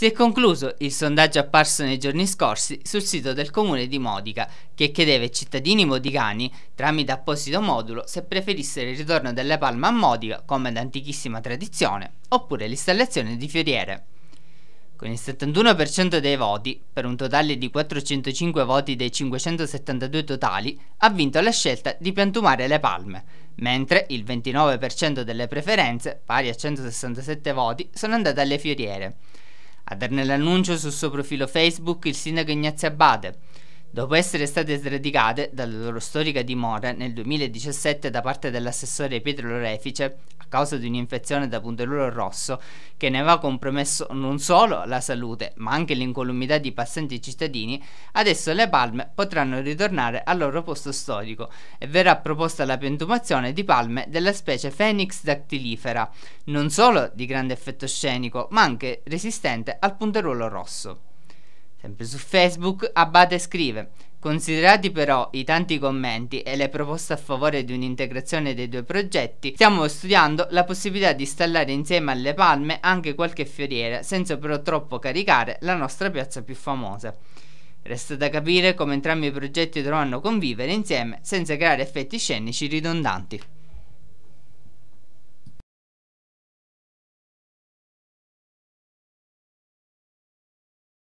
Si è concluso il sondaggio apparso nei giorni scorsi sul sito del comune di Modica, che chiedeva ai cittadini modigani, tramite apposito modulo, se preferissero il ritorno delle palme a Modica, come d'antichissima tradizione, oppure l'installazione di fioriere. Con il 71% dei voti, per un totale di 405 voti dei 572 totali, ha vinto la scelta di piantumare le palme, mentre il 29% delle preferenze, pari a 167 voti, sono andate alle fioriere. A darne l'annuncio sul suo profilo Facebook il sindaco Ignazio Abbate, Dopo essere state sradicate dalla loro storica dimora nel 2017 da parte dell'assessore Pietro Lorefice a causa di un'infezione da punterolo rosso che ne aveva compromesso non solo la salute ma anche l'incolumità di passanti cittadini, adesso le palme potranno ritornare al loro posto storico e verrà proposta la piantumazione di palme della specie Phoenix dactilifera, non solo di grande effetto scenico ma anche resistente al punterolo rosso. Sempre su Facebook, Abate scrive: Considerati però i tanti commenti e le proposte a favore di un'integrazione dei due progetti, stiamo studiando la possibilità di installare insieme alle palme anche qualche fioriera, senza però troppo caricare la nostra piazza più famosa. Resta da capire come entrambi i progetti dovranno convivere insieme senza creare effetti scenici ridondanti.